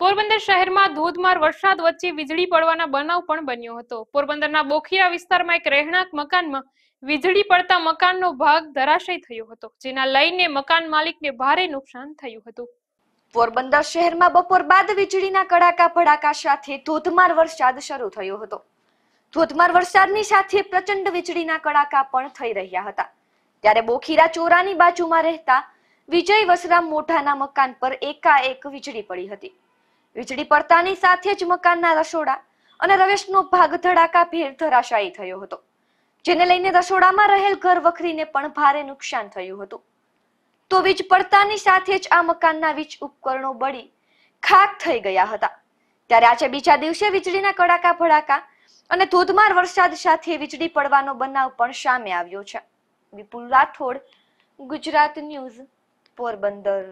પોરબંદર શહેરમાં ધોધમાર વરસાદ વચ્ચે વીજળી પડવાના બનાવ પણ બન્યો હતો પોરબંદરના બોખિયા વિસ્તારમાં એક રહેણાંક મકાનમાં વીજળી પડતા મકાનનો ભાગ ધરાશય થયો હતો જેના લઈને મકાન માલિકને ભારે નુકસાન થયું હતું પોરબંદર શહેરમાં બપોર બાદ વીજળીના કડાકા ભડાકા સાથે ધોધમાર વરસાદ શરૂ થયો હતો ધોધમાર વરસાદની સાથે પ્રચંડ વીજળીના કડાકા પણ થઈ રહ્યા હતા ત્યારે બોખીરા ચોરાની બાજુમાં રહેતા વિજય વસરામ મોઢાના મકાન પર એકાએક વીજળી પડી હતી વીજળી પડતાની સાથે જ મકાનના રસોડા અને રવેશનો ભાગ ધડાકા ભેર ધરાશાયી થયો હતો જેને લઈને રસોડામાં રહેલ ઘર વખરીને પણ ભારે નુકસાન થયું હતું તો વીજ પડતાની સાથે જ આ મકાનના વીજ ઉપકરણો બળી ખાક થઈ ગયા હતા ત્યારે આજે બીજા દિવસે વીજળીના કડાકા ભડાકા અને ધોધમાર વરસાદ સાથે વીજળી પડવાનો બનાવ પણ સામે આવ્યો છે વિપુલ રાઠોડ ગુજરાત ન્યૂઝ પોરબંદર